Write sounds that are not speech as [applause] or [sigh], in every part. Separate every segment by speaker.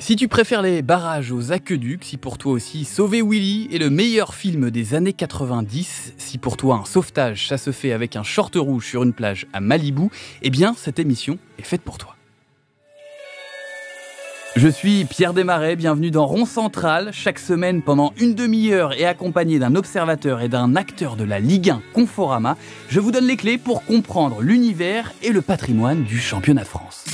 Speaker 1: Si tu préfères les barrages aux aqueducs, si pour toi aussi Sauver Willy est le meilleur film des années 90, si pour toi un sauvetage ça se fait avec un short rouge sur une plage à Malibu, eh bien cette émission est faite pour toi. Je suis Pierre Desmarais, bienvenue dans Rond Central. Chaque semaine, pendant une demi-heure et accompagné d'un observateur et d'un acteur de la Ligue 1 Conforama, je vous donne les clés pour comprendre l'univers et le patrimoine du championnat de France.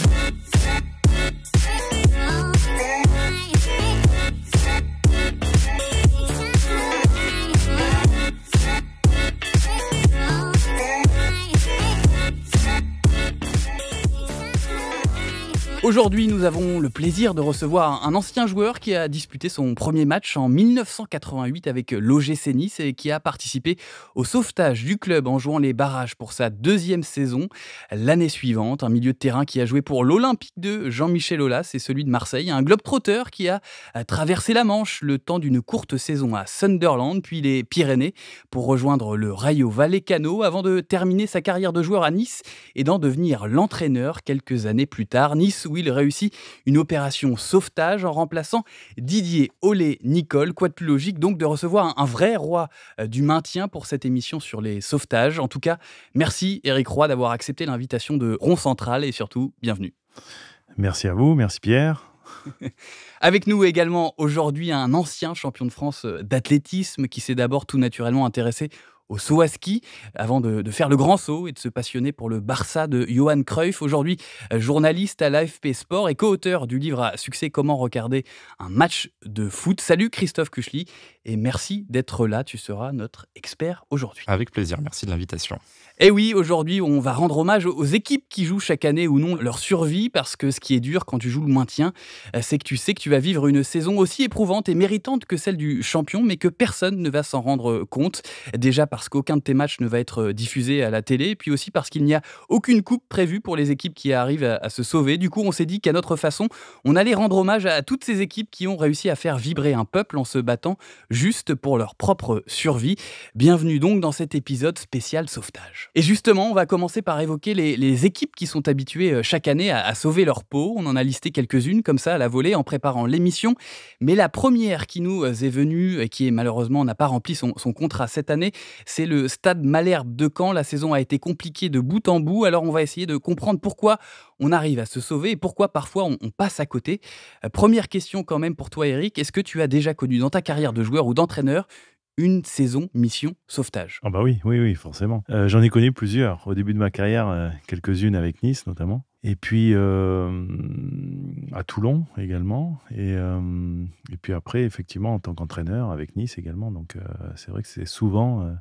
Speaker 1: Aujourd'hui, nous avons le plaisir de recevoir un ancien joueur qui a disputé son premier match en 1988 avec l'OGC Nice et qui a participé au sauvetage du club en jouant les barrages pour sa deuxième saison. L'année suivante, un milieu de terrain qui a joué pour l'Olympique de Jean-Michel Aulas et celui de Marseille, un globe-trotteur qui a traversé la Manche le temps d'une courte saison à Sunderland, puis les Pyrénées pour rejoindre le Rayo Vallecano avant de terminer sa carrière de joueur à Nice et d'en devenir l'entraîneur quelques années plus tard. Nice où il réussit une opération sauvetage en remplaçant Didier Olé-Nicole. Quoi de plus logique donc de recevoir un vrai roi euh, du maintien pour cette émission sur les sauvetages. En tout cas, merci Eric Roy d'avoir accepté l'invitation de Rond Central et surtout, bienvenue.
Speaker 2: Merci à vous, merci Pierre.
Speaker 1: [laughs] Avec nous également aujourd'hui un ancien champion de France euh, d'athlétisme qui s'est d'abord tout naturellement intéressé au saut à ski avant de, faire le grand saut et de se passionner pour le Barça de Johan Cruyff. Aujourd'hui, euh, journaliste à l'AFP Sport et co-auteur du livre à succès Comment regarder un match de foot. Salut Christophe Kuchli et merci d'être là, tu seras notre expert aujourd'hui. Avec plaisir, merci de l'invitation. Et eh oui, aujourd'hui, on va rendre hommage aux équipes qui jouent chaque année ou non leur survie, parce que ce qui est dur quand tu joues le maintien, euh, c'est que tu sais que tu vas vivre une saison aussi éprouvante et méritante que celle du champion, mais que personne ne va s'en rendre compte. Déjà parce qu'aucun de tes matchs ne va être diffusé à la télé, puis aussi parce qu'il n'y a aucune coupe prévue pour les équipes qui arrivent à, à se sauver. Du coup, on s'est dit qu'à notre façon, on allait rendre hommage à toutes ces équipes qui ont réussi à faire vibrer un peuple en se battant juste pour leur propre survie. Bienvenue donc dans cet épisode spécial sauvetage. Et justement, on va commencer par évoquer les, équipes qui sont habituées euh, chaque année à, sauver leur peau. On en a listé quelques-unes comme ça à la volée en préparant l'émission. Mais la première qui nous euh, est venue et qui malheureusement n'a pas rempli son, contrat cette année, c'est le Stade Malherbe de Caen. La saison a été compliquée de bout en bout, alors on va essayer de comprendre pourquoi on arrive à se sauver et pourquoi parfois on, passe à côté. Euh, première question quand même pour toi Eric, est-ce que tu as déjà connu dans ta carrière de joueur ou d'entraîneur une saison mission sauvetage.
Speaker 2: Ah bah oui, oui, oui, forcément. Euh, j'en ai connu plusieurs au début de ma carrière, euh, quelques-unes avec Nice notamment. Et puis euh, à Toulon également. Et, et, puis après, effectivement, en tant qu'entraîneur avec Nice également. Donc c'est vrai que c'est souvent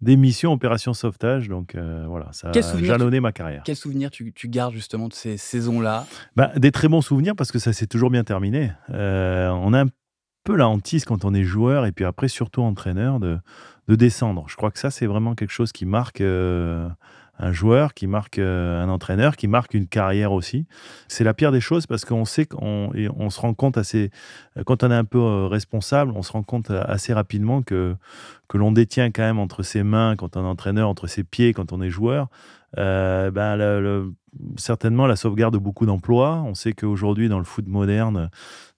Speaker 2: des missions opération sauvetage. Donc voilà, ça a jalonné ma carrière. Quels
Speaker 1: souvenirs tu, tu, gardes justement de ces saisons-là
Speaker 2: ben, Des très bons souvenirs parce que ça s'est toujours bien terminé. on a un peu la hantise quand on est joueur et puis après surtout entraîneur de, descendre. Je crois que ça c'est vraiment quelque chose qui marque euh, un joueur, qui marque euh, un entraîneur, qui marque une carrière aussi. C'est la pire des choses parce qu'on sait qu'on on se rend compte assez euh, quand on est un peu responsable, on se rend compte assez rapidement que que l'on détient quand même entre ses mains quand on est entraîneur, entre ses pieds quand on est joueur, ben, le certainement la sauvegarde de beaucoup d'emplois. On sait qu'aujourd'hui, dans le foot moderne,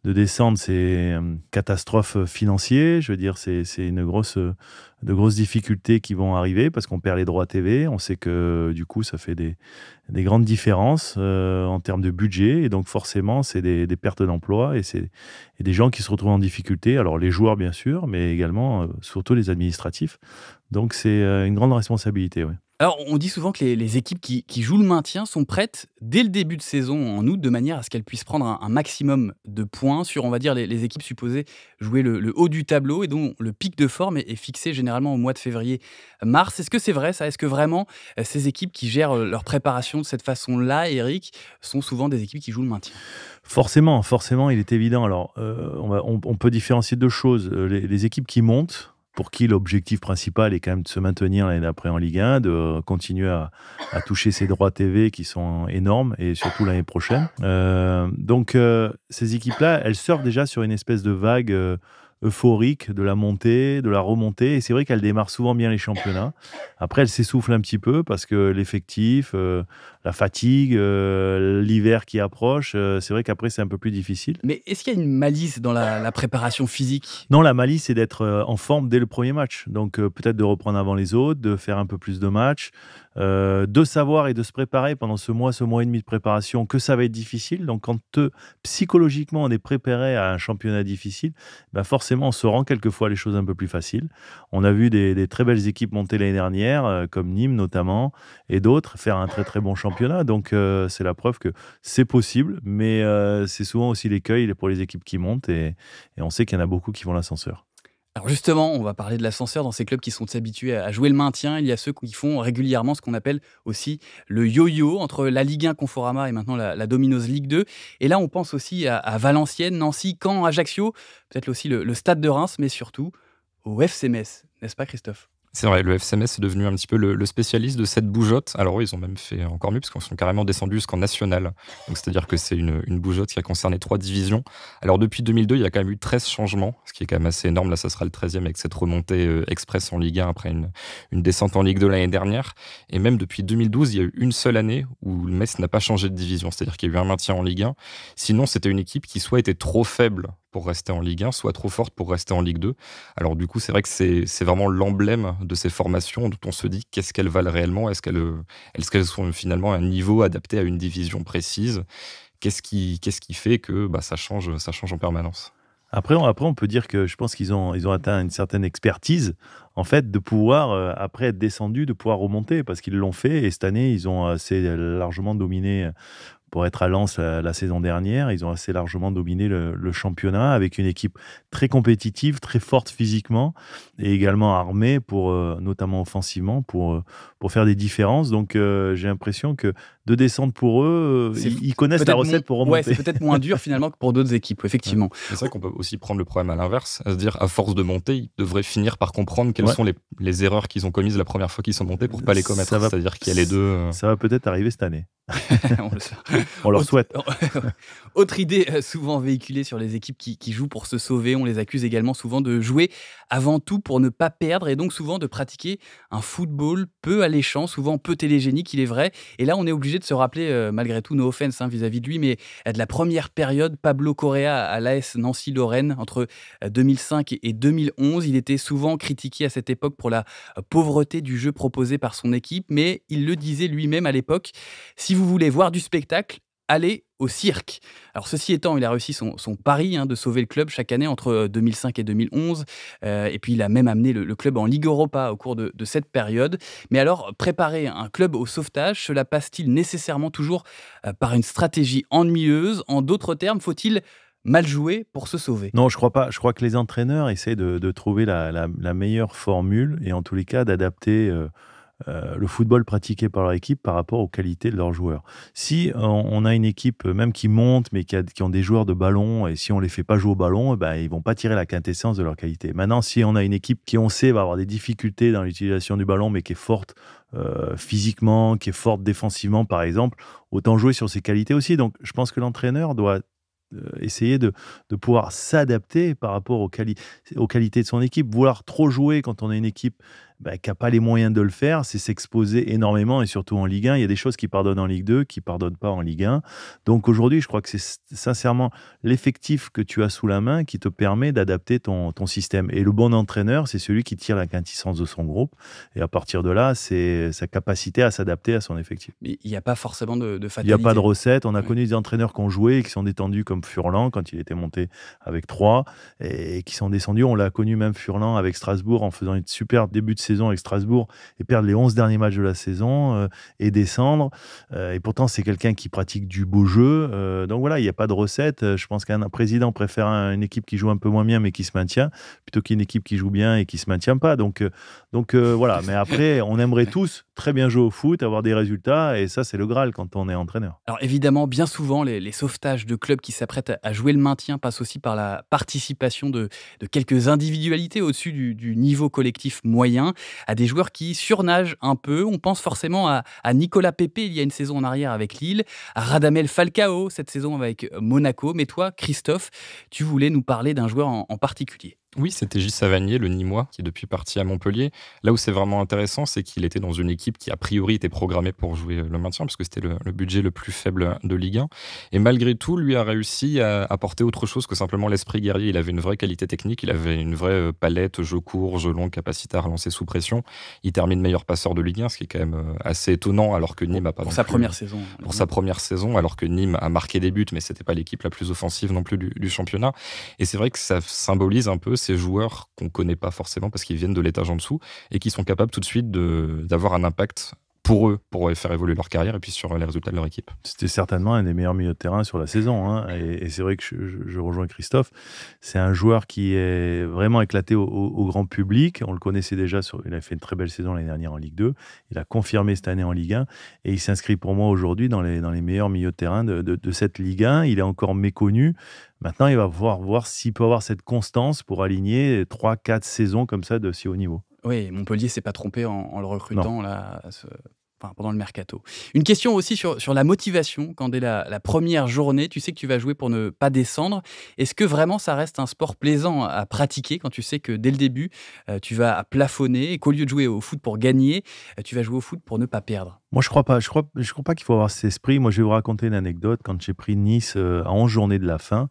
Speaker 2: de descendre, c'est euh, catastrophe euh, financière. Je veux dire, c'est une grosse, euh, de grosses difficultés qui vont arriver parce qu'on perd les droits TV. On sait que du coup, ça fait des, grandes différences en termes de budget. Et donc, forcément, c'est des, pertes d'emplois et c'est des gens qui se retrouvent en difficulté. Alors, les joueurs, bien sûr, mais également, surtout les administratifs. Donc, c'est une grande responsabilité.
Speaker 1: Alors, on dit souvent que les, équipes qui, jouent le maintien sont prêtes dès le début de saison, en août, de manière à ce qu'elles puissent prendre un, maximum de points sur, on va dire, les, équipes supposées jouer le, haut du tableau et dont le pic de forme est, fixé généralement au mois de février-mars. Est-ce que c'est vrai ça Est-ce que vraiment euh, ces équipes qui gèrent euh, leur préparation de cette façon-là, Eric, sont souvent des équipes qui jouent le maintien
Speaker 2: Forcément, forcément, il est évident. Alors, euh, on, peut différencier deux choses. les équipes qui montent, pour qui l'objectif principal est quand même de se maintenir l'année d'après en Ligue 1, de continuer à, toucher ses droits TV qui sont énormes et surtout l'année prochaine. Euh, donc, euh, ces équipes-là, elles surfent déjà sur une espèce de vague euh, euphorique de la montée, de la remontée. Et c'est vrai qu'elle démarre souvent bien les championnats. Après, elle s'essouffle un petit peu parce que l'effectif, euh, la fatigue, euh, l'hiver qui approche, euh, c'est vrai qu'après, c'est un peu plus difficile.
Speaker 1: Mais est-ce qu'il y a une malice dans la, la préparation
Speaker 2: physique Non, la malice, c'est d'être en forme dès le premier match. Donc, peut-être de reprendre avant les autres, de faire un peu plus de matchs, euh, de savoir et de se préparer pendant ce mois, ce mois et demi de préparation, que ça va être difficile. Donc, quand te, euh, psychologiquement on est préparé à un championnat difficile, bah, forcément on se rend quelquefois les choses un peu plus faciles. On a vu des, très belles équipes monter l'année dernière, euh, comme Nîmes notamment, et d'autres faire un très très bon championnat. Donc, c'est la preuve que c'est possible, mais c'est souvent aussi l'écueil pour les équipes qui montent et on sait qu'il y en a beaucoup qui vont l'ascenseur. Alors justement, on va parler de
Speaker 1: l'ascenseur dans ces clubs qui sont habitués à jouer le maintien. Il y a ceux qui font régulièrement ce qu'on appelle aussi le yo-yo entre la Ligue 1 Conforama et maintenant la, Domino's Ligue 2. Et là, on pense aussi à, Valenciennes, Nancy, Caen, Ajaccio, peut-être aussi le, le Stade de Reims, mais surtout au FC n'est-ce pas Christophe
Speaker 3: c'est vrai, le FCMS est devenu un petit peu le, spécialiste de cette bougeotte. Alors ils ont même fait encore mieux, parce qu'ils sont carrément descendus jusqu'en national. Donc c'est-à-dire que c'est une, une, bougeotte qui a concerné trois divisions. Alors depuis 2002, il y a quand même eu 13 changements, ce qui est quand même assez énorme. Là, ça sera le 13e avec cette remontée euh, express en Ligue 1 après une, descente en Ligue 2 l'année dernière. Et même depuis 2012, il y a eu une seule année où le Metz n'a pas changé de division, c'est-à-dire qu'il y a eu un maintien en Ligue 1. Sinon, c'était une équipe qui soit était trop faible pour rester en Ligue 1, soit trop forte pour rester en Ligue 2. Alors du coup, c'est vrai que c'est vraiment l'emblème de ces formations dont on se dit qu'est-ce qu'elles valent réellement, est-ce qu'elles est sont finalement un niveau adapté à une division précise, qu'est-ce qui, fait que bah, ça, change, ça change en permanence. Après on, après, on peut dire que je pense qu'ils ont, ils ont atteint une certaine expertise,
Speaker 2: en fait, de pouvoir, euh, après être descendu, de pouvoir remonter, parce qu'ils l'ont fait, et cette année, ils ont assez euh, largement dominé pour être à Lens euh, la, saison dernière. Ils ont assez largement dominé le, championnat avec une équipe très compétitive, très forte physiquement et également armée pour, euh, notamment offensivement, pour, euh, pour faire des différences. Donc j'ai l'impression que de descendre pour eux. Euh, ils, connaissent la recette pour remonter. c'est peut-être moins
Speaker 3: dur finalement que pour d'autres équipes, effectivement. C'est vrai qu'on peut aussi prendre le problème à l'inverse, à se dire à force de monter, ils devraient finir par comprendre quelles sont les, les erreurs qu'ils ont commises la première fois qu'ils sont montés pour pas les commettre. C'est-à-dire qu'il y a les deux. Euh. Ça va peut-être arriver cette année. [laughs] on, le leur souhaite.
Speaker 1: [laughs] Autre idée euh, souvent véhiculée sur les équipes qui, qui, jouent pour se sauver, on les accuse également souvent de jouer avant tout pour ne pas perdre et donc souvent de pratiquer un football peu alléchant, souvent peu télégénique, il est vrai. Et là, on est obligé de se rappeler, euh, malgré tout, nos offenses hein, vis-à-vis de lui, mais euh, de la première période, Pablo Correa à l'AS Nancy-Lorraine entre 2005 euh, et 2011. Il était souvent critiqué à cette époque pour la pauvreté du jeu proposé par son équipe, mais il le disait lui-même à l'époque, si vous voulez voir du spectacle, allez au cirque. Alors ceci étant, il a réussi son, pari hein, de sauver le club chaque année entre 2005 euh, et 2011. Euh, et puis il a même amené le, club en Ligue Europa au cours de, cette période. Mais alors, préparer un club au sauvetage, cela passe-t-il nécessairement toujours euh, par une stratégie ennuyeuse En d'autres termes, faut-il
Speaker 2: mal jouer pour se sauver Non, je crois pas. Je crois que les entraîneurs essaient de, trouver la, meilleure formule et en tous les cas d'adapter. Euh, le football pratiqué par leur équipe par rapport aux qualités de leurs joueurs. Si on a une équipe euh, même qui monte, mais qui, a, ont des joueurs de ballon, et si on les fait pas jouer au ballon, eh ben, ils vont pas tirer la quintessence de leur qualité. Maintenant, si on a une équipe qui, on sait, va avoir des difficultés dans l'utilisation du ballon, mais qui est forte euh, physiquement, qui est forte défensivement, par exemple, autant jouer sur ses qualités aussi. Donc, je pense que l'entraîneur doit essayer de, pouvoir s'adapter par rapport aux, qualités de son équipe. Vouloir trop jouer quand on a une équipe bah, qui n'a pas les moyens de le faire, c'est s'exposer énormément et surtout en Ligue 1. Il y a des choses qui pardonnent en Ligue 2, qui ne pardonnent pas en Ligue 1. Donc aujourd'hui, je crois que c'est sincèrement l'effectif que tu as sous la main qui te permet d'adapter ton, système. Et le bon entraîneur, c'est celui qui tire la quintessence de son groupe. Et à partir de là, c'est sa capacité à s'adapter à son effectif. il
Speaker 1: n'y a pas forcément de, de fatalité. Il n'y a pas de recette. On a connu
Speaker 2: des entraîneurs qui ont joué et qui sont détendus comme Furlan quand il était monté avec 3 et qui sont descendus. On l'a connu même Furlan avec Strasbourg en faisant une super début de saison avec Strasbourg et perdre les 11 derniers matchs de la saison euh, et descendre. Euh, et pourtant, c'est quelqu'un qui pratique du beau jeu. Euh, donc voilà, il n'y a pas de recette. Je pense qu'un président préfère une équipe qui joue un peu moins bien mais qui se maintient plutôt qu'une équipe qui joue bien et qui se maintient pas. Donc, donc voilà. Mais après, on aimerait tous très bien jouer au foot, avoir des résultats. Et ça, c'est le Graal quand on est entraîneur. Alors évidemment, bien souvent, les, sauvetages de clubs qui s'apprêtent à jouer le
Speaker 1: maintien passent aussi par la participation de, quelques individualités au-dessus du, du, niveau collectif moyen à des joueurs qui surnagent un peu. On pense forcément à, Nicolas Pepe il y a une saison en arrière avec Lille, à Radamel Falcao cette saison avec Monaco. Mais toi, Christophe, tu voulais nous parler d'un joueur en particulier.
Speaker 3: Oui, c'était Gilles Savanier, le Nîmois, qui est depuis parti à Montpellier. Là où c'est vraiment intéressant, c'est qu'il était dans une équipe qui, a priori, était programmée pour jouer euh, le maintien, parce que c'était le, budget le plus faible euh, de Ligue 1. Et malgré tout, lui a réussi à apporter autre chose que simplement l'esprit guerrier. Il avait une vraie qualité technique, il avait une vraie euh, palette, jeu court, jeu long, capacité à relancer sous pression. Il termine meilleur passeur de Ligue 1, ce qui est quand même assez étonnant, alors que Nîmes a pas. Pour sa première saison. Pour sa première saison, alors que Nîmes a marqué des buts, mais n'était pas l'équipe la plus offensive non plus du, du championnat. Et c'est vrai que ça symbolise un peu ces joueurs qu'on ne connaît pas forcément parce qu'ils viennent de l'étage en dessous et qui sont capables tout de suite d'avoir un impact pour eux, pour faire évoluer leur carrière et puis sur les résultats de leur équipe. C'était certainement un des meilleurs milieux de terrain sur la saison. Hein. Et, c'est vrai que je,
Speaker 2: rejoins Christophe. C'est un joueur qui est vraiment éclaté au, grand public. On le connaissait déjà. Sur, il a fait une très belle saison l'année dernière en Ligue 2. Il a confirmé cette année en Ligue 1. Et il s'inscrit pour moi aujourd'hui dans les, dans les meilleurs milieux de terrain de, cette Ligue 1. Il est encore méconnu. Maintenant, il va pouvoir voir s'il peut avoir cette constance pour aligner 3-4 saisons comme ça de si haut niveau.
Speaker 1: Oui, Montpellier s'est pas trompé en, en le recrutant là, pendant le mercato. Une question aussi sur, la motivation. Quand dès la, première journée, tu sais que tu vas jouer pour ne pas descendre, est-ce que vraiment ça reste un sport plaisant à pratiquer quand tu sais que dès le début, euh, tu vas plafonner et qu'au lieu de jouer au foot pour gagner, euh, tu vas jouer au foot pour ne pas perdre
Speaker 2: Moi, je crois pas. Je crois, je crois pas qu'il faut avoir cet esprit. Moi, je vais vous raconter une anecdote. Quand j'ai pris Nice euh, à 11 journées de la fin,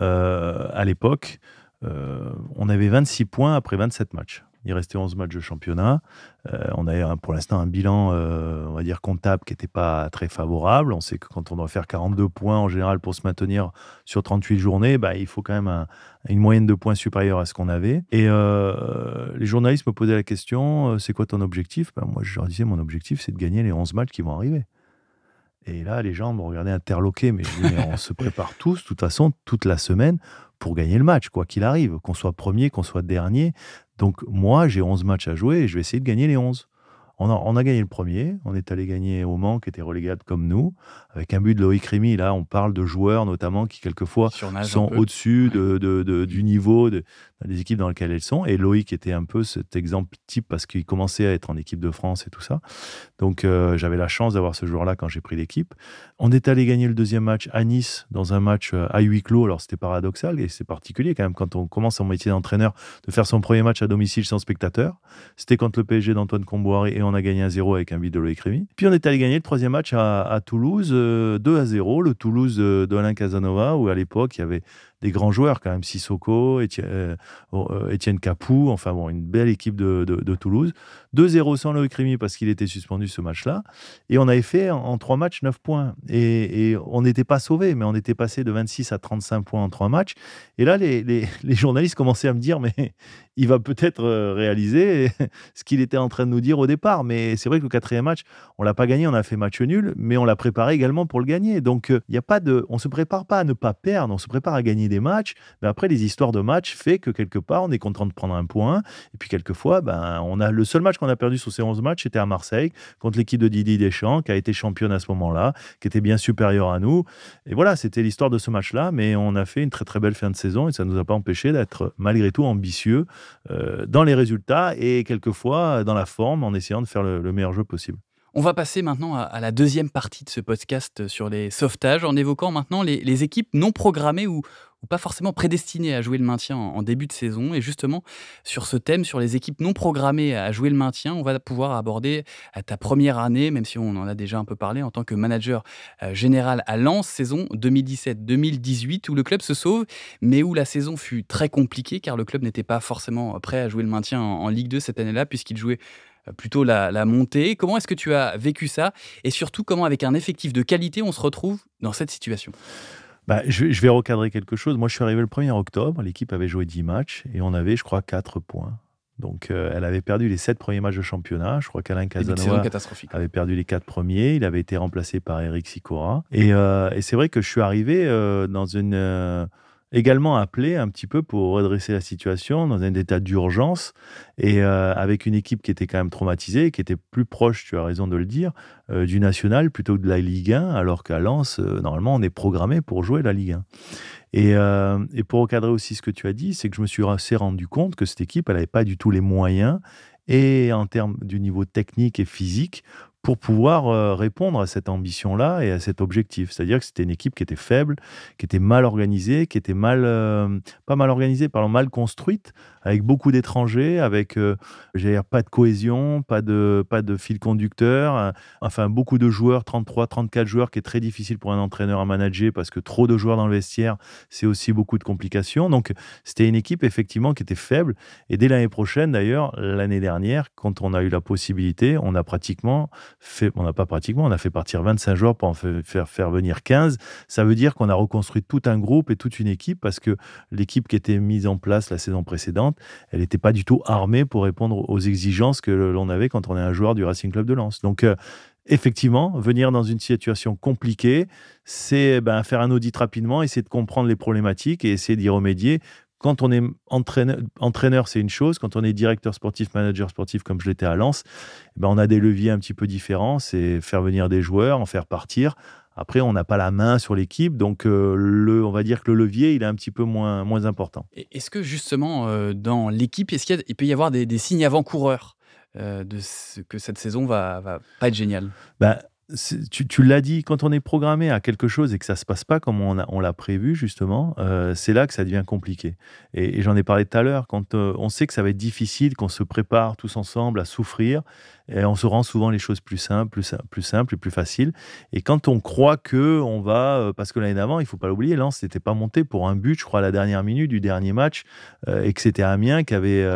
Speaker 2: à l'époque, on avait 26 points après 27 matchs. Il restait 11 matchs de championnat. Euh, on a pour l'instant un bilan, euh, on va dire, comptable qui n'était pas très favorable. On sait que quand on doit faire 42 points en général pour se maintenir sur 38 journées, bah, il faut quand même une moyenne de points supérieure à ce qu'on avait. Et euh, les journalistes me posaient la question, c'est quoi ton objectif bah, Moi, je leur disais, mon objectif, c'est de gagner les 11 matchs qui vont arriver. Et là, les gens me regardaient interloqués, mais, mais on se prépare [laughs] tous, de toute façon, toute la semaine pour gagner le match, quoi qu'il arrive, qu'on soit premier, qu'on soit dernier. Donc moi, j'ai 11 matchs à jouer et je vais essayer de gagner les 11. On a, gagné le premier, on est allé gagner au Mans qui était relégable comme nous avec un but de Loïc Rémy. Là, on parle de joueurs notamment qui quelquefois sont au-dessus de, du niveau des équipes dans lesquelles elles sont. Et Loïc était un peu cet exemple type parce qu'il commençait à être en équipe de France et tout ça. Donc euh, j'avais la chance d'avoir ce joueur-là quand j'ai pris l'équipe. On est allé gagner le deuxième match à Nice dans un match euh, à huis clos. Alors c'était paradoxal et c'est particulier quand même quand on commence en métier d'entraîneur de faire son premier match à domicile sans spectateur. C'était contre le PSG d'Antoine Comboiré et on a gagné un 0 avec un but de Loïc Rémy. Puis on est allé gagner le troisième match à, à Toulouse euh, 2 à 0, le Toulouse euh, d'Alain Casanova, où à l'époque, il y avait des grands joueurs quand même, Sissoko, euh, oh, euh, Étienne Etienne Capou, enfin bon, une belle équipe de, de, Toulouse. 2-0 sans Loïc Rémy parce qu'il était suspendu ce match-là. Et on avait fait en, trois matchs 9 points. Et, on n'était pas sauvé, mais on était passé de 26 à 35 points en trois matchs. Et là, les, les, les journalistes commençaient à me dire, mais [laughs] il va peut-être euh, réaliser [laughs] ce qu'il était en train de nous dire au départ. Mais c'est vrai que le quatrième match, on l'a pas gagné, on a fait match nul, mais on l'a préparé également pour le gagner. Donc, il y a pas de, on se prépare pas à ne pas perdre, on se prépare à gagner des matchs, mais après, les histoires de matchs fait que quelque part, on est content de prendre un point. Et puis, quelquefois, ben, on a le seul match qu'on a perdu sur ces 11 matchs, c'était à Marseille, contre l'équipe de Didier Deschamps, qui a été championne à ce moment-là, qui était bien supérieure à nous. Et voilà, c'était l'histoire de ce match-là, mais on a fait une très, très belle fin de saison et ça ne nous a pas empêché d'être malgré tout ambitieux euh, dans les résultats et quelquefois dans la forme en essayant de faire le, meilleur jeu possible. On va passer maintenant à, la deuxième
Speaker 1: partie de ce podcast sur les sauvetages en évoquant maintenant les, les équipes non programmées ou, ou pas forcément prédestinés à jouer le maintien en début de saison. Et justement, sur ce thème, sur les équipes non programmées à jouer le maintien, on va pouvoir aborder euh, ta première année, même si on en a déjà un peu parlé, en tant que manager euh, général à Lens, saison 2017-2018, où le club se sauve, mais où la saison fut très compliquée, car le club n'était pas forcément prêt à jouer le maintien en Ligue 2 cette année-là, puisqu'il jouait euh, plutôt la, montée. Comment est-ce que tu as vécu ça Et surtout, comment avec un effectif de qualité, on se retrouve
Speaker 2: dans cette situation bah, je, vais recadrer quelque chose. Moi, je suis arrivé le 1er octobre. L'équipe avait joué 10 matchs et on avait, je crois, 4 points. Donc, euh, elle avait perdu les 7 premiers matchs de championnat. Je crois qu'Alain Casanova avait perdu les 4 premiers. Il avait été remplacé par Eric Sicora. Euh, et, c'est vrai que je suis arrivé euh, dans une également appelé un petit peu pour redresser la situation dans un état d'urgence et euh, avec une équipe qui était quand même traumatisée, qui était plus proche, tu as raison de le dire, euh, du national plutôt que de la Ligue 1, alors qu'à Lens, euh, normalement, on est programmé pour jouer la Ligue 1. Et, et pour recadrer aussi ce que tu as dit, c'est que je me suis assez rendu compte que cette équipe, elle n'avait pas du tout les moyens et en termes du niveau technique et physique pour pouvoir euh, répondre à cette ambition-là et à cet objectif. C'est-à-dire que c'était une équipe qui était faible, qui était mal organisée, qui était mal, euh, pas mal organisée, pardon, mal construite, avec beaucoup d'étrangers, avec, euh, dire, pas de cohésion, pas de, pas de fil conducteur, euh, enfin beaucoup de joueurs, 33, 34 joueurs, qui est très difficile pour un entraîneur à manager parce que trop de joueurs dans le vestiaire, c'est aussi beaucoup de complications. Donc c'était une équipe effectivement qui était faible. Et dès l'année prochaine, d'ailleurs, l'année dernière, quand on a eu la possibilité, on a pratiquement on n'a pas pratiquement, on a fait partir 25 joueurs pour en faire, venir 15. Ça veut dire qu'on a reconstruit tout un groupe et toute une équipe parce que l'équipe qui était mise en place la saison précédente, elle n'était pas du tout armée pour répondre aux exigences que l'on avait quand on est un joueur du Racing Club de Lens. Donc, euh, effectivement, venir dans une situation compliquée, c'est ben, faire un audit rapidement, essayer de comprendre les problématiques et essayer d'y remédier quand on est entraîneur, entraîneur c'est une chose. Quand on est directeur sportif, manager sportif, comme je l'étais à Lens, eh ben on a des leviers un petit peu différents. C'est faire venir des joueurs, en faire partir. Après, on n'a pas la main sur l'équipe, donc euh, le, on va dire que le levier, il est un petit peu moins, moins important.
Speaker 1: Est-ce que justement, euh, dans l'équipe, est-ce qu'il peut y avoir des, signes avant-coureurs euh, de ce, que cette saison va, va
Speaker 2: pas être géniale ben, tu, l'as dit, quand on est programmé à quelque chose et que ça se passe pas comme on, l'a prévu, justement, euh, c'est là que ça devient compliqué. Et, j'en ai parlé tout à l'heure, quand euh, on sait que ça va être difficile, qu'on se prépare tous ensemble à souffrir, et on se rend souvent les choses plus simples, plus, et plus faciles. Et quand on croit que on va, euh, parce que l'année d'avant, il ne faut pas l'oublier, ce n'était pas monté pour un but, je crois, à la dernière minute du dernier match, et que c'était Amiens qui avait,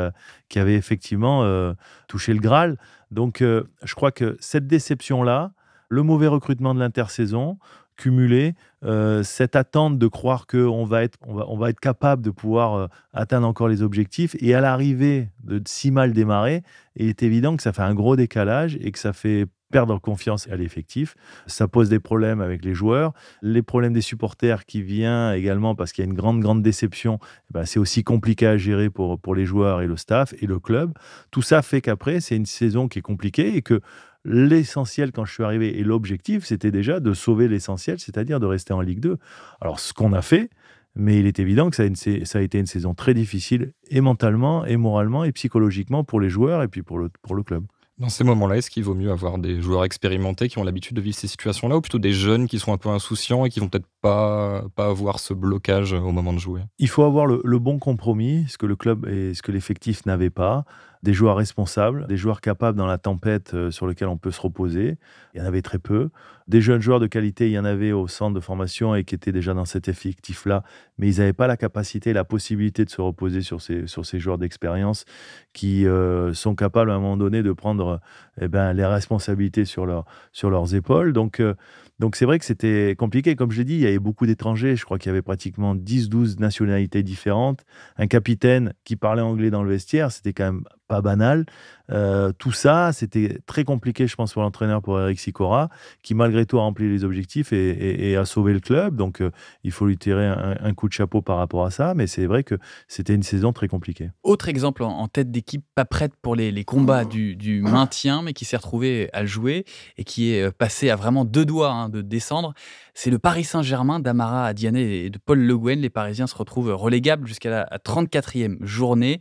Speaker 2: qui avait effectivement touché le Graal. Donc, je crois que cette déception-là, le mauvais recrutement de l'intersaison, cumulé, euh, cette attente de croire qu'on va, être, on va, être capable de pouvoir euh, atteindre encore les objectifs. Et à l'arrivée de si mal démarrer, il est évident que ça fait un gros décalage et que ça fait perdre confiance à l'effectif. Ça pose des problèmes avec les joueurs, les problèmes des supporters qui viennent également parce qu'il y a une grande, grande déception. Eh ben, c'est aussi compliqué à gérer pour, pour les joueurs et le staff et le club. Tout ça fait qu'après, c'est une saison qui est compliquée et que l'essentiel quand je suis arrivé et l'objectif, c'était déjà de sauver l'essentiel, c'est-à-dire de rester en Ligue 2. Alors, ce qu'on a fait, mais il est évident que ça a, été une saison très difficile, et mentalement, et moralement, et psychologiquement pour les joueurs
Speaker 3: et puis pour le, club. Dans ces moments-là, est-ce qu'il vaut mieux avoir des joueurs expérimentés qui ont l'habitude de vivre ces situations-là, ou plutôt des jeunes qui sont un peu insouciants et qui vont peut-être pas, pas avoir ce blocage au moment de jouer Il faut avoir
Speaker 2: le, bon compromis, ce que le club et ce que l'effectif
Speaker 3: n'avaient pas des joueurs
Speaker 2: responsables, des joueurs capables dans la tempête euh, sur lequel on peut se reposer. Il y en avait très peu. Des jeunes joueurs de qualité, il y en avait au centre de formation et qui étaient déjà dans cet effectif-là, mais ils n'avaient pas la capacité, la possibilité de se reposer sur ces, joueurs d'expérience qui euh, sont capables à un moment donné de prendre eh ben, les responsabilités sur, leurs épaules. Donc, euh, donc c'est vrai que c'était compliqué. Comme je l'ai dit, il y avait beaucoup d'étrangers. Je crois qu'il y avait pratiquement 10-12 nationalités différentes. Un capitaine qui parlait anglais dans le vestiaire, c'était quand même pas banal. Euh, tout ça, c'était très compliqué, je pense, pour l'entraîneur, pour Eric Sicora, qui malgré tout a rempli les objectifs et, a sauvé le club. Donc, euh, il faut lui tirer un, coup de chapeau par rapport à ça. Mais c'est vrai que c'était une saison très compliquée.
Speaker 1: Autre exemple en, tête d'équipe pas prête pour les, combats du, maintien, mais qui s'est retrouvé à jouer et qui est euh, passé à vraiment deux doigts hein, de descendre, c'est le Paris Saint-Germain d'Amara Adiane et de Paul Le Guen. Les Parisiens se retrouvent relégables jusqu'à la 34e journée.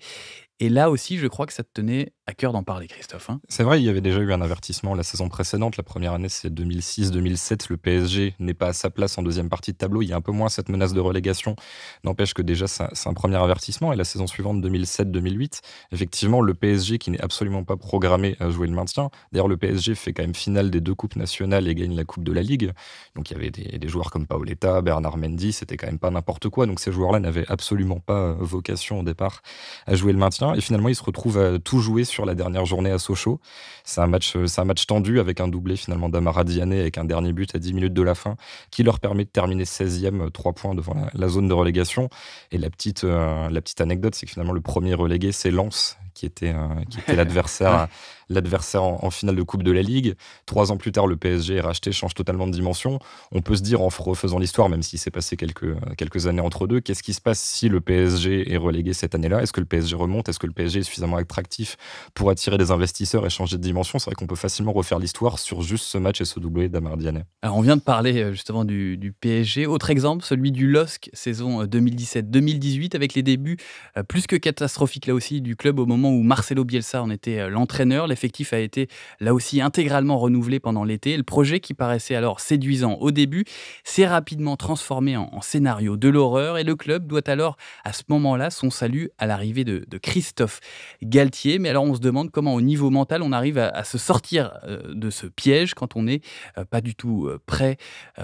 Speaker 1: Et là aussi, je crois que ça tenait à cœur d'en parler, Christophe. Hein.
Speaker 3: c'est vrai, il y avait déjà eu un avertissement la saison précédente. La première année, c'est 2006-2007. Le PSG n'est pas à sa place en deuxième partie de tableau. Il y a un peu moins cette menace de relégation. N'empêche que déjà, c'est un, premier avertissement. Et la saison suivante, 2007-2008, effectivement, le PSG qui n'est absolument pas programmé à jouer le maintien. D'ailleurs, le PSG fait quand même finale des deux coupes nationales et gagne la Coupe de la Ligue. Donc il y avait des, joueurs comme Paoletta, Bernard Mendy, c'était quand même pas n'importe quoi. Donc ces joueurs-là n'avaient absolument pas euh, vocation au départ à jouer le maintien. Et finalement, ils se retrouvent à tout jouer sur la dernière journée à Sochaux. C'est un match, euh, c'est un match tendu avec un doublé finalement d'Amara avec un dernier but à 10 minutes de la fin qui leur permet de terminer 16e, 3 euh, points devant la, zone de relégation. Et la petite, euh, la petite anecdote, c'est que finalement le premier relégué, c'est Lens qui était, euh, qui était [laughs] l'adversaire l'adversaire en, finale de Coupe de la Ligue. Trois ans plus tard, le PSG est racheté, change totalement de dimension. On peut se dire, en refaisant l'histoire, même s'il s'est passé quelques, euh, quelques années entre deux, qu'est-ce qui se passe si le PSG est relégué cette année-là Est-ce que le PSG remonte Est-ce que le PSG est suffisamment attractif pour attirer des investisseurs et changer de dimension C'est vrai qu'on peut facilement refaire l'histoire sur juste ce match et ce doublé d'Amardianet.
Speaker 1: Alors, on vient de parler euh, justement du, du PSG. Autre exemple, celui du LOSC, saison 2017-2018, avec les débuts plus que catastrophiques là aussi du club au moment où Marcelo Bielsa en était euh, l'entraîneur, l'effectif a été là aussi intégralement renouvelé pendant l'été. Le projet qui paraissait alors séduisant au début s'est rapidement transformé en, scénario de l'horreur et le club doit alors à ce moment-là son salut à l'arrivée de, Christophe Galtier. Mais alors on se demande comment au niveau mental on arrive à, se sortir euh, de ce piège quand on n'est euh, pas du tout prêt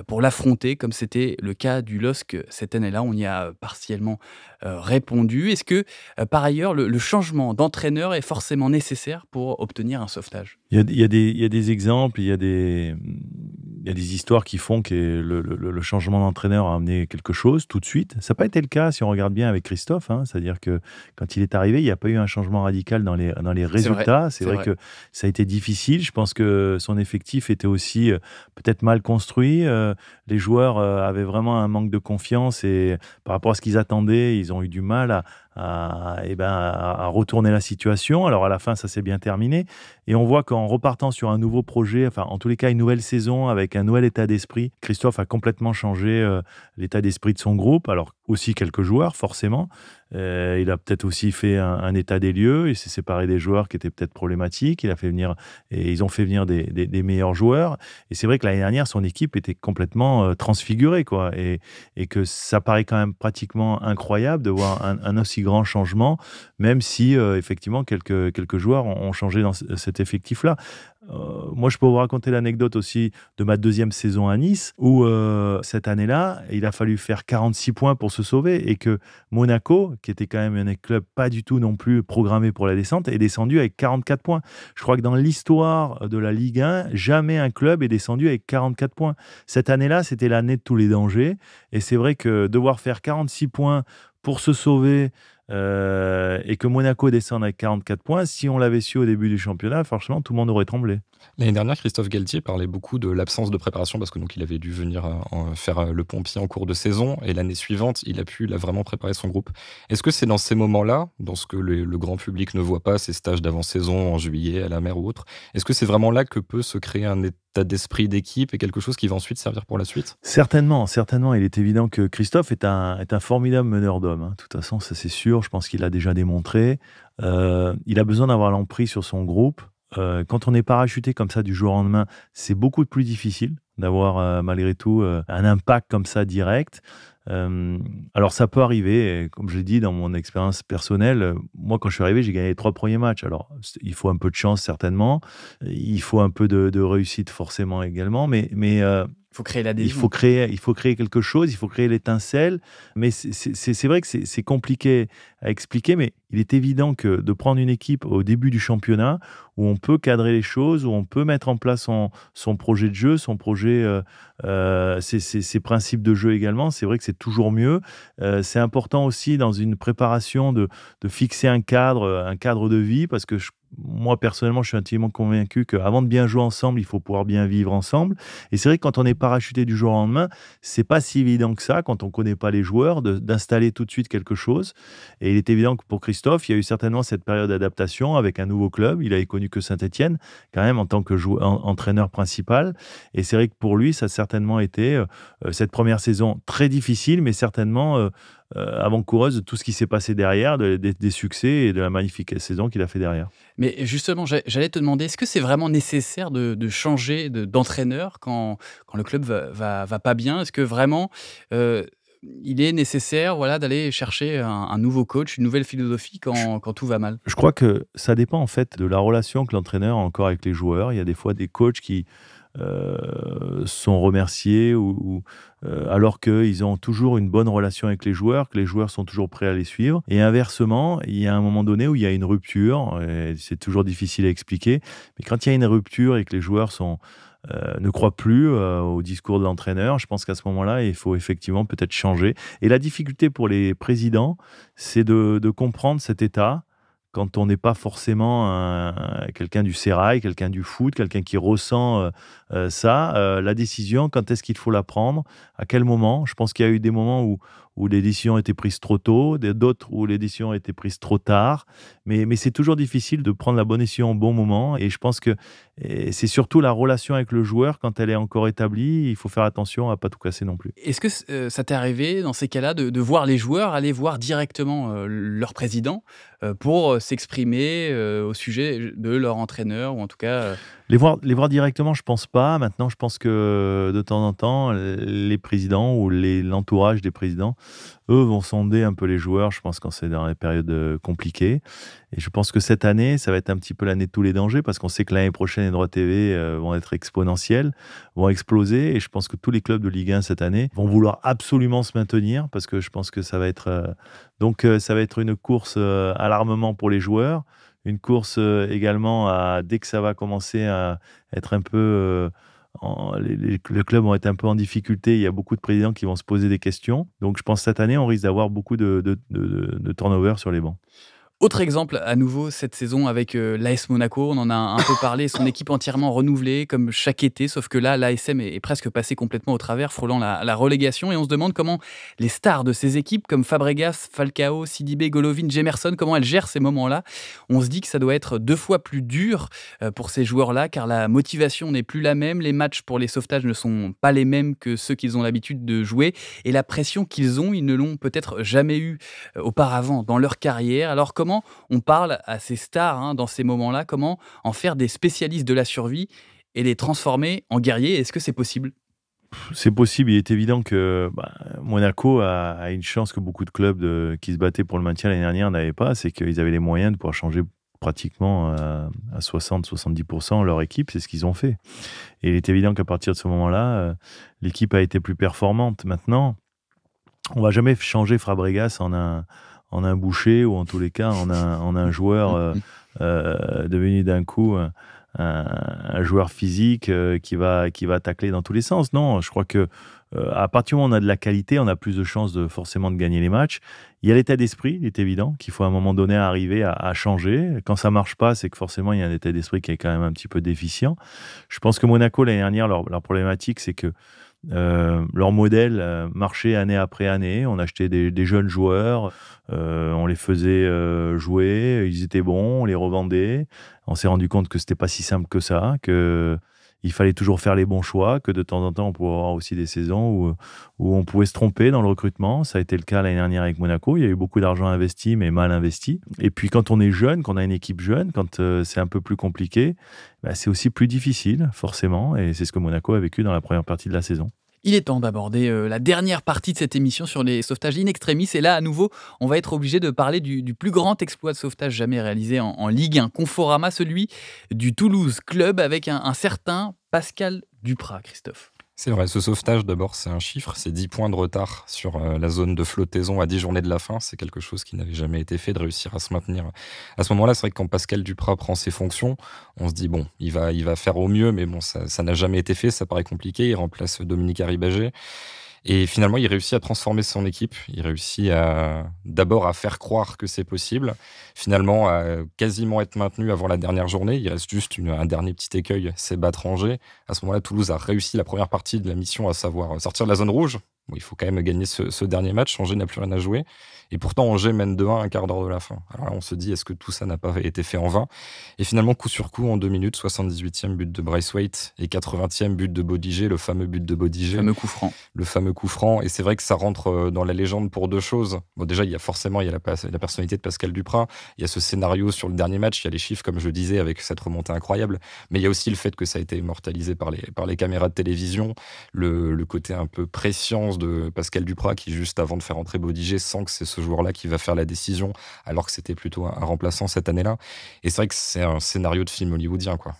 Speaker 1: pour l'affronter comme c'était le cas du LOSC cette année-là. On y a partiellement répondu. Est-ce que par ailleurs le, le changement dans entraîneur est forcément nécessaire pour obtenir un sauvetage.
Speaker 2: Il y a, des, exemples, il y a des, des histoires qui font que le, changement d'entraîneur a amené quelque chose tout de suite. Ça n'a pas été le cas si on regarde bien avec Christophe, hein. c'est-à-dire que quand il est arrivé, il n'y a pas eu un changement radical dans les, dans les résultats. C'est vrai, que ça a été difficile. Je pense que son effectif était aussi euh, peut-être mal construit. Euh. Les joueurs euh, avaient vraiment un manque de confiance et par rapport à ce qu'ils attendaient, ils ont eu du mal à à, eh ben, à retourner la situation. Alors à la fin, ça s'est bien terminé. Et on voit qu'en repartant sur un nouveau projet, enfin en tous les cas une nouvelle saison avec un nouvel état d'esprit, Christophe a complètement changé euh, l'état d'esprit de son groupe. Alors aussi quelques joueurs, forcément. Euh, il a peut-être aussi fait un, état des lieux. Il s'est séparé des joueurs qui étaient peut-être problématiques. Il a fait venir et ils ont fait venir des, meilleurs joueurs. Et c'est vrai que l'année dernière, son équipe était complètement euh, transfigurée, quoi. Et, et, que ça paraît quand même pratiquement incroyable de voir un, aussi grand changement, même si euh, effectivement quelques quelques joueurs ont changé dans cet effectif-là. Euh, moi, je peux vous raconter l'anecdote aussi de ma deuxième saison à Nice, où euh, cette année-là, il a fallu faire 46 points pour se sauver et que Monaco, qui était quand même un club pas du tout non plus programmé pour la descente, est descendu avec 44 points. Je crois que dans l'histoire de la Ligue 1, jamais un club est descendu avec 44 points. Cette année-là, c'était l'année de tous les dangers. Et c'est vrai que devoir faire 46 points pour se sauver, euh, et que Monaco descende à 44 points, si on l'avait su au début
Speaker 3: du championnat, franchement, tout le monde aurait tremblé. L'année dernière, Christophe Galtier parlait beaucoup de l'absence de préparation parce que donc il avait dû venir euh, faire euh, le pompier en cours de saison et l'année suivante, il a pu vraiment préparer son groupe. Est-ce que c'est dans ces moments-là, dans ce que le, grand public ne voit pas, ces stages d'avant-saison en juillet à la mer ou autre, est-ce que c'est vraiment là que peut se créer un état d'esprit d'équipe et quelque chose qui va ensuite servir pour la suite
Speaker 2: Certainement, certainement. Il est évident que Christophe est un, formidable meneur d'hommes. Tout hein, De toute façon, ça c'est sûr. Je pense qu'il l'a déjà démontré. Euh, il a besoin d'avoir l'emprise sur son groupe. Euh, quand on est parachuté comme ça du jour au lendemain, c'est beaucoup plus difficile d'avoir euh, malgré tout euh, un impact comme ça direct. alors ça peut arriver, comme je l'ai dit dans mon expérience personnelle, moi quand je suis arrivé, j'ai gagné les trois premiers matchs. Alors il faut un peu de chance certainement, il faut un peu de, réussite forcément également, mais, mais créer Il faut créer, il faut créer quelque chose, il faut créer l'étincelle. Mais c'est vrai que c'est compliqué à expliquer, mais il est évident que de prendre une équipe au début du championnat, où on peut cadrer les choses, où on peut mettre en place son, projet de jeu, son projet, euh, euh, ses, principes de jeu également, c'est vrai que c'est toujours mieux. Euh, c'est important aussi dans une préparation de, de, fixer un cadre, un cadre de vie, parce que je moi personnellement, je suis intimement convaincu qu'avant de bien jouer ensemble, il faut pouvoir bien vivre ensemble. Et c'est vrai que quand on est parachuté du jour au lendemain, c'est pas si évident que ça quand on connaît pas les joueurs d'installer tout de suite quelque chose. Et il est évident que pour Christophe, il y a eu certainement cette période d'adaptation avec un nouveau club. Il n'avait connu que Saint-Étienne quand même en tant que joueur, entraîneur principal. Et c'est vrai que pour lui, ça a certainement été euh, cette première saison très difficile, mais certainement euh, euh, avant-coureuse de tout ce qui s'est passé derrière, des succès et de la magnifique saison qu'il a fait derrière. Mais justement,
Speaker 1: j'allais te demander, est-ce que c'est vraiment nécessaire de, changer d'entraîneur quand, le club va, va, pas bien Est-ce que vraiment euh, il est nécessaire voilà, d'aller chercher un, nouveau coach, une nouvelle philosophie quand, quand, tout va mal
Speaker 2: Je crois que ça dépend en fait de la relation que l'entraîneur a encore avec les joueurs. Il y a des fois des coachs qui euh, sont remerciés ou, euh, alors qu'ils ont toujours une bonne relation avec les joueurs, que les joueurs sont toujours prêts à les suivre. Et inversement, il y a un moment donné où il y a une rupture, et c'est toujours difficile à expliquer, mais quand il y a une rupture et que les joueurs sont, euh, ne croient plus au discours de l'entraîneur, je pense qu'à ce moment-là, il faut effectivement peut-être changer. Et la difficulté pour les présidents, c'est de, de comprendre cet état, quand on n'est pas forcément quelqu'un du sérail, quelqu'un du foot, quelqu'un qui ressent euh, ça, euh, la décision, quand est-ce qu'il faut la prendre, à quel moment. Je pense qu'il y a eu des moments où, où les décisions étaient trop tôt, d'autres où l'édition décisions étaient prises trop tard. Mais, mais c'est toujours difficile de prendre la bonne décision au bon moment. Et je pense que c'est surtout la relation avec le joueur, quand elle est encore établie, il faut faire attention à pas tout casser non plus.
Speaker 1: Est-ce que euh, ça t'est arrivé dans ces cas-là de, de, voir les joueurs aller voir directement leur président pour s'exprimer au sujet de leur entraîneur ou en tout cas
Speaker 2: les voir, les voir directement, je pense pas. Maintenant, je pense que euh, de temps en temps, les présidents ou l'entourage des présidents, eux, vont sonder un peu les joueurs. Je pense quand c'est dans les périodes euh, compliquées. Et je pense que cette année, ça va être un petit peu l'année de tous les dangers parce qu'on sait que l'année prochaine, les droits TV euh, vont être exponentiels, vont exploser. Et je pense que tous les clubs de Ligue 1 cette année vont vouloir absolument se maintenir parce que je pense que ça va être. donc, ça va être une course à l'armement pour les joueurs une course euh, également à, dès que ça va commencer à être un peu. Euh, le club va être un peu en difficulté. Il y a beaucoup de présidents qui vont se poser des questions. Donc, je pense que cette année, on risque d'avoir beaucoup de, turnovers de turnover sur les bancs.
Speaker 1: Autre exemple, à nouveau, cette saison avec euh, l'AS Monaco, on en a un peu parlé, son [coughs] équipe entièrement renouvelée, comme chaque été, sauf que là, l'ASM est, presque passé complètement au travers, frôlant la, la, relégation, et on se demande comment les stars de ces équipes, comme Fabregas, Falcao, Sidibé, Golovin, Jemerson, comment elles gèrent ces moments-là. On se dit que ça doit être deux fois plus dur euh, pour ces joueurs-là, car la motivation n'est plus la même, les matchs pour les sauvetages ne sont pas les mêmes que ceux qu'ils ont l'habitude de jouer, et la pression qu'ils ont, ils ne l'ont peut-être jamais eu euh, auparavant dans leur carrière. Alors comment on parle à ces stars hein, dans ces moments-là, comment en faire des spécialistes de la survie et les transformer en guerriers. Est-ce que c'est possible
Speaker 2: c'est possible, il est évident que bah, Monaco a, une chance que beaucoup de clubs qui se battaient pour le maintien l'année dernière n'avaient pas, c'est qu'ils avaient les moyens de pouvoir changer pratiquement euh, à, 60-70% leur équipe, c'est ce qu'ils ont fait. Et il est évident qu'à partir de ce moment-là, euh, l'équipe a été plus performante. Maintenant, on ne va jamais changer Fabregas en un, en un boucher ou en tous les cas en un, un joueur euh, [laughs] euh, devenu d'un coup un, joueur physique euh, qui, va, qui va tacler dans tous les sens. Non, je crois que à partir du moment où on a de la qualité, on a plus de chances de, forcément de gagner les matchs. Il y a l'état d'esprit, il est évident, qu'il faut à un moment donné arriver à, à changer. Quand ça marche pas, c'est que forcément, il y a un état d'esprit qui est quand même un petit peu déficient. Je pense que Monaco, l'année dernière, leur, leur problématique, c'est que euh, leur modèle euh, marchait année après année. On achetait des, jeunes joueurs, euh, on les faisait jouer, ils étaient bons, on les revendait. On s'est rendu compte que c'était pas si simple que ça, que il fallait toujours faire les bons choix, que de temps en temps, on pouvait avoir aussi des saisons où, on pouvait se tromper dans le recrutement. Ça a été le cas l'année dernière avec Monaco. Il y a eu beaucoup d'argent investi, mais mal investi. Et puis, quand on est jeune, quand on a une équipe jeune, quand euh, c'est un peu plus compliqué, bah, c'est aussi plus difficile, forcément. Et c'est ce que Monaco a vécu dans la première partie de la saison.
Speaker 1: Il est temps d'aborder euh, la dernière partie de cette émission sur les sauvetages in extremis. Et là, à nouveau, on va être obligé de parler du, plus grand exploit de sauvetage jamais réalisé en, Ligue 1, Conforama, celui du Toulouse Club, avec un certain Pascal Duprat, Christophe.
Speaker 3: C'est vrai, ce sauvetage, d'abord, c'est un chiffre, c'est 10 points de retard sur euh, la zone de flottaison à 10 journées de la fin. C'est quelque chose qui n'avait jamais été fait de réussir à se maintenir. À ce moment-là, c'est vrai que quand Pascal Duprat prend ses fonctions, on se dit, bon, il va, il va faire au mieux, mais bon, ça n'a jamais été fait, ça paraît compliqué. Il remplace Dominique Arribagé. Et finalement, il réussit à transformer son équipe. Il réussit d'abord à faire croire que c'est possible, finalement à quasiment être maintenu avant la dernière journée. Il reste juste un dernier petit écueil, c'est battre Angers. À ce moment-là, Toulouse a réussi la première partie de la mission, à savoir sortir de la zone rouge, il faut quand même gagner ce, dernier match. Angers n'a plus rien à jouer. Et pourtant, Angers mène 2-1 un quart d'heure de la fin. Alors là, on se dit, est-ce que tout ça n'a pas été fait en vain Et finalement, coup sur coup, en deux minutes, 78e but de Bryce Waite et 80e but de Bodiger, le fameux but de Bodiger. Le fameux coup franc. Le fameux coup franc. Et c'est vrai que ça rentre euh, dans la légende pour deux choses. Bon, déjà, il y a forcément il y a la, personnalité de Pascal Duprin. Il y a ce scénario sur le dernier match. Il y a les chiffres, comme je disais, avec cette remontée incroyable. Mais il y a aussi le fait que ça a été immortalisé par les, par les caméras de télévision. Le, le côté un peu pression de Pascal Duprat qui, juste avant de faire entrer Bodiger, sent que c'est ce joueur-là qui va faire la décision, alors que c'était plutôt un remplaçant cette année-là. Et c'est vrai que c'est un scénario de film hollywoodien, quoi.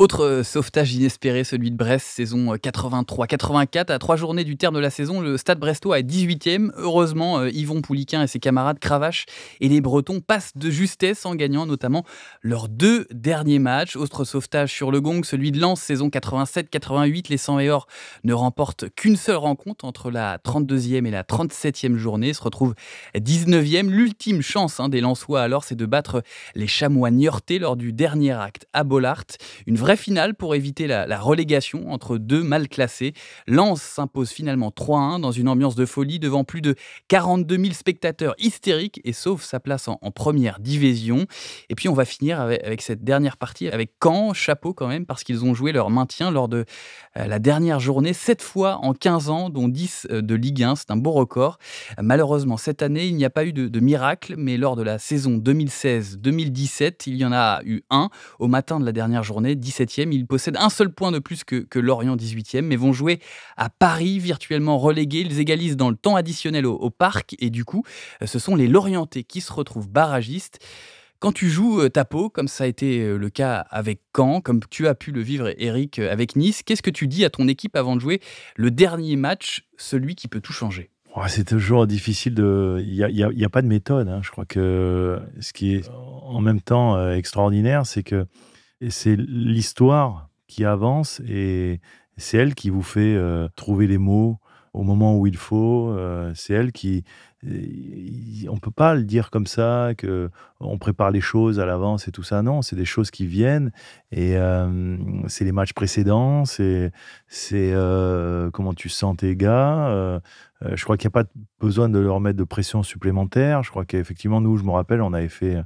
Speaker 1: Autre euh, sauvetage inespéré, celui de Brest, saison 83-84. Euh, à trois journées du terme de la saison, le stade brestois est 18e. Heureusement, euh, Yvon Pouliquin et ses camarades Cravache et les Bretons passent de justesse en gagnant notamment leurs deux derniers matchs. Autre sauvetage sur le gong, celui de Lens, saison 87-88. Les 100 et or ne remportent qu'une seule rencontre entre la 32e et la 37e journée. Se retrouvent 19e. L'ultime chance hein, des Lensois alors, c'est de battre les Chamois Niortais lors du dernier acte à Bollard. Une finale pour éviter la, relégation entre deux mal classés. Lens s'impose finalement 3-1 dans une ambiance de folie devant plus de 42 000 spectateurs hystériques et sauve sa place en, première division. Et puis on va finir avec, cette dernière partie avec Caen, chapeau quand même, parce qu'ils ont joué leur maintien lors de euh, la dernière journée, 7 fois en 15 ans, dont 10 euh, de Ligue 1. C'est un beau record. Malheureusement, cette année, il n'y a pas eu de, de miracle, mais lors de la saison 2016-2017, il y en a eu un au matin de la dernière journée, 17 e Ils possèdent un seul point de plus que, Lorient 18e, mais vont jouer à Paris, virtuellement relégués. Ils égalisent dans le temps additionnel au, parc et du coup, euh, ce sont les Lorientais qui se retrouvent barragistes. Quand tu joues euh, ta peau, comme ça a été euh, le cas avec Caen, comme tu as pu le vivre, Eric, avec Nice, qu'est-ce que tu dis à ton équipe avant de jouer le dernier match, celui qui peut tout changer
Speaker 2: c'est toujours difficile de. Il n'y a, pas de méthode. Hein. Je crois que ce qui est en même temps extraordinaire, c'est que c'est l'histoire qui avance et c'est elle qui vous fait euh, trouver les mots au moment où il faut. Euh, c'est elle qui. Euh, on peut pas le dire comme ça, que on prépare les choses à l'avance et tout ça. Non, c'est des choses qui viennent et c'est les matchs précédents, c'est comment tu sens tes gars. je crois qu'il n'y a pas besoin de leur mettre de pression supplémentaire. Je crois qu'effectivement, nous, je me rappelle, on avait fait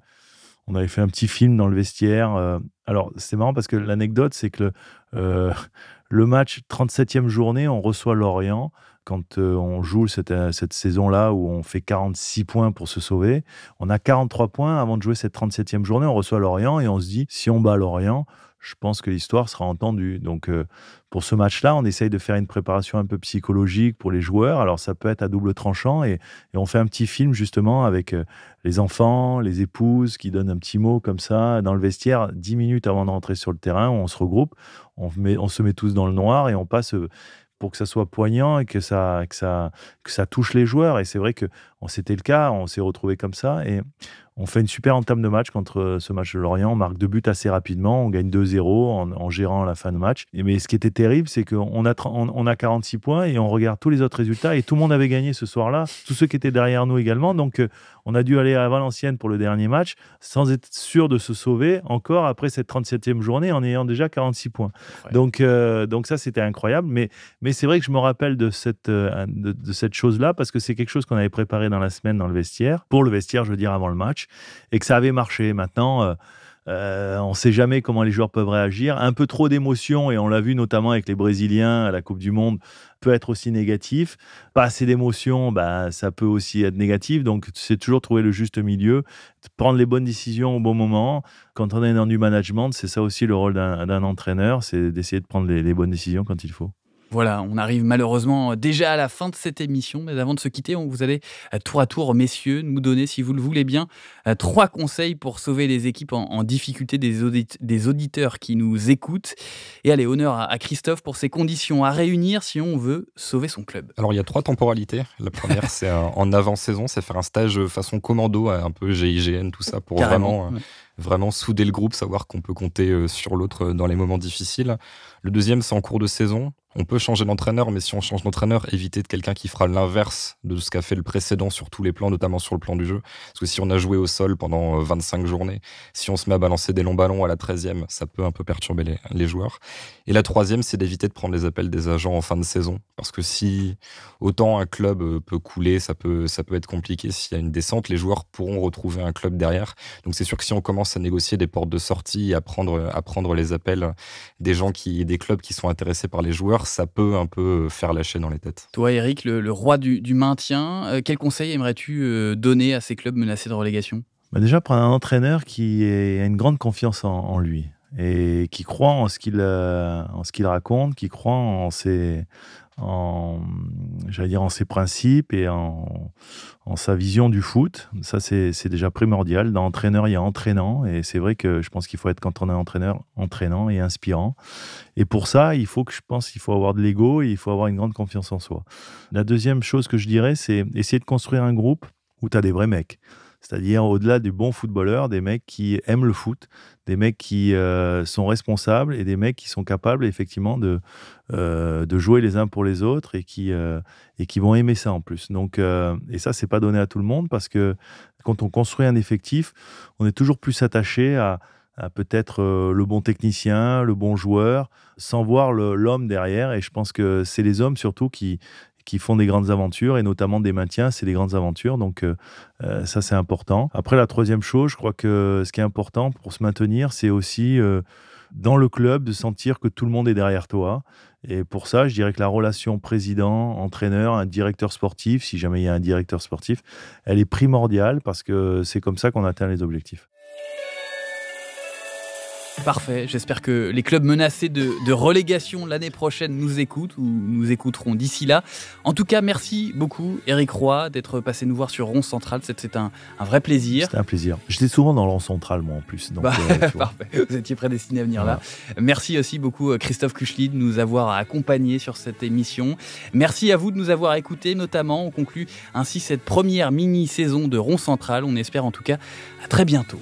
Speaker 2: on avait fait un petit film dans le vestiaire. Euh. alors, c'est marrant parce que l'anecdote, c'est que le, euh, [laughs] match 37e journée, on reçoit Lorient quand euh, on joue cette, cette saison-là où on fait 46 points pour se sauver. On a 43 points avant de jouer cette 37e journée. On reçoit Lorient et on se dit, si on bat Lorient, je pense que l'histoire sera entendue. Donc, euh, pour ce match-là, on essaye de faire une préparation un peu psychologique pour les joueurs. Alors, ça peut être à double tranchant et, on fait un petit film justement avec euh, les enfants, les épouses qui donnent un petit mot comme ça dans le vestiaire, dix minutes avant d'entrer sur le terrain, on se regroupe, on, se met tous dans le noir et on passe. Euh, pour que ça soit poignant et que ça, que ça touche les joueurs. Et c'est vrai que c'était le cas, on s'est retrouvé comme ça. Et on fait une super entame de match contre euh, ce match de Lorient. On marque deux buts assez rapidement. On gagne 2-0 en, gérant la fin de match. mais ce qui était terrible, c'est qu'on a, on, a 46 points et on regarde tous les autres résultats. Et tout le monde avait gagné ce soir-là. Tous ceux qui étaient derrière nous également. Donc, euh, on a dû aller à Valenciennes pour le dernier match sans être sûr de se sauver encore après cette 37e journée en ayant déjà 46 points. Euh, donc, ça, c'était incroyable. Mais, c'est vrai que je me rappelle de cette, de cette chose-là parce que c'est quelque chose qu'on avait préparé dans la semaine dans le vestiaire. Pour le vestiaire, je veux dire, avant le match et que ça avait marché. Maintenant, euh, euh, on ne sait jamais comment les joueurs peuvent réagir. Un peu trop d'émotion, et on l'a vu notamment avec les Brésiliens à la Coupe du Monde, peut être aussi négatif. Pas assez d'émotion, bah, ça peut aussi être négatif. Donc, c'est toujours trouver le juste milieu, prendre les bonnes décisions au bon moment. Quand on est dans du management, c'est ça aussi le rôle d'un entraîneur, c'est d'essayer de prendre les bonnes décisions quand il faut.
Speaker 1: Voilà, on arrive malheureusement euh, déjà à la fin de cette émission, mais avant de se quitter, on vous allez euh, tour à tour, messieurs, nous donner, si vous le voulez bien, euh, trois conseils pour sauver les équipes en, difficulté des, des, auditeurs qui nous écoutent. Et allez, honneur à, Christophe pour ses conditions à réunir si on veut sauver son club.
Speaker 3: Alors, il y a trois temporalités. La première, c'est en avant-saison, c'est faire un stage façon commando, un peu GIGN, tout ça, pour vraiment vraiment souder le groupe, savoir qu'on peut compter euh, sur l'autre euh, dans les moments difficiles. Le deuxième, c'est en cours de saison. On peut changer d'entraîneur, mais si on change d'entraîneur, éviter de quelqu'un qui fera l'inverse de ce qu'a fait le précédent sur tous les plans, notamment sur le plan du jeu. Parce que si on a joué au sol pendant 25 euh, journées, si on se met à balancer des longs ballons à la 13e, ça peut un peu perturber les, joueurs. Et la troisième, c'est d'éviter de prendre les appels des agents en fin de saison. Parce que si autant un club peut couler, ça peut, ça peut être compliqué. S'il y a une descente, les joueurs pourront retrouver un club derrière. Donc c'est sûr que si on commence à négocier des portes de sortie, à prendre, à prendre les appels des gens qui, des clubs qui sont intéressés par les joueurs, ça peut un peu euh, faire lâcher dans les têtes.
Speaker 1: Toi, Eric, le, roi du, maintien, euh, quel conseil aimerais-tu euh, donner à ces clubs menacés de relégation
Speaker 2: bah Déjà, prendre un entraîneur qui a une grande confiance en, lui et qui croit en ce qu'il raconte, qui croit en ses, en, dire, en ses principes et en, en sa vision du foot. Ça, c'est déjà primordial. Dans entraîneur, il y a entraînant. Et c'est vrai que je pense qu'il faut être, quand on est entraîneur, entraînant et inspirant. Et pour ça, il faut que je pense qu'il faut avoir de l'ego et il faut avoir une grande confiance en soi. La deuxième chose que je dirais, c'est essayer de construire un groupe où tu as des vrais mecs c'est-à-dire au-delà du bon footballeur, des mecs qui aiment le foot, des mecs qui euh, sont responsables et des mecs qui sont capables effectivement de, euh, de jouer les uns pour les autres et qui, euh, et qui vont aimer ça en plus. Donc, et ça, c'est pas donné à tout le monde parce que quand on construit un effectif, on est toujours plus attaché à peut-être le bon technicien, le bon joueur, sans voir l'homme derrière. Et je pense que c'est les hommes surtout qui, qui font des grandes aventures et notamment des maintiens, c'est des grandes aventures. Donc euh, euh, ça, c'est important. Après, la troisième chose, je crois que ce qui est important pour se maintenir, c'est aussi euh, dans le club de sentir que tout le monde est derrière toi. Et pour ça, je dirais que la relation président, entraîneur, un directeur sportif, si jamais il y a un directeur sportif, elle est primordiale parce que c'est comme ça qu'on atteint les objectifs.
Speaker 1: Parfait. J'espère que les clubs menacés de, relégation l'année prochaine nous écoutent ou nous écouteront d'ici là. En tout cas, merci beaucoup, Eric Roy, d'être passé nous voir sur Ronce Centrale. C'était un, vrai plaisir. C'était un
Speaker 2: plaisir. J'étais souvent dans Ronde Central, moi, en plus. Bah, euh,
Speaker 1: [laughs] parfait. Vous étiez prédestiné à venir là. Merci aussi beaucoup, euh, Christophe Kuchli, de nous avoir accompagnés sur cette émission. Merci à vous de nous avoir écoutés, notamment. On conclut ainsi cette première mini-saison de Ronce Central. On espère en tout cas à très bientôt.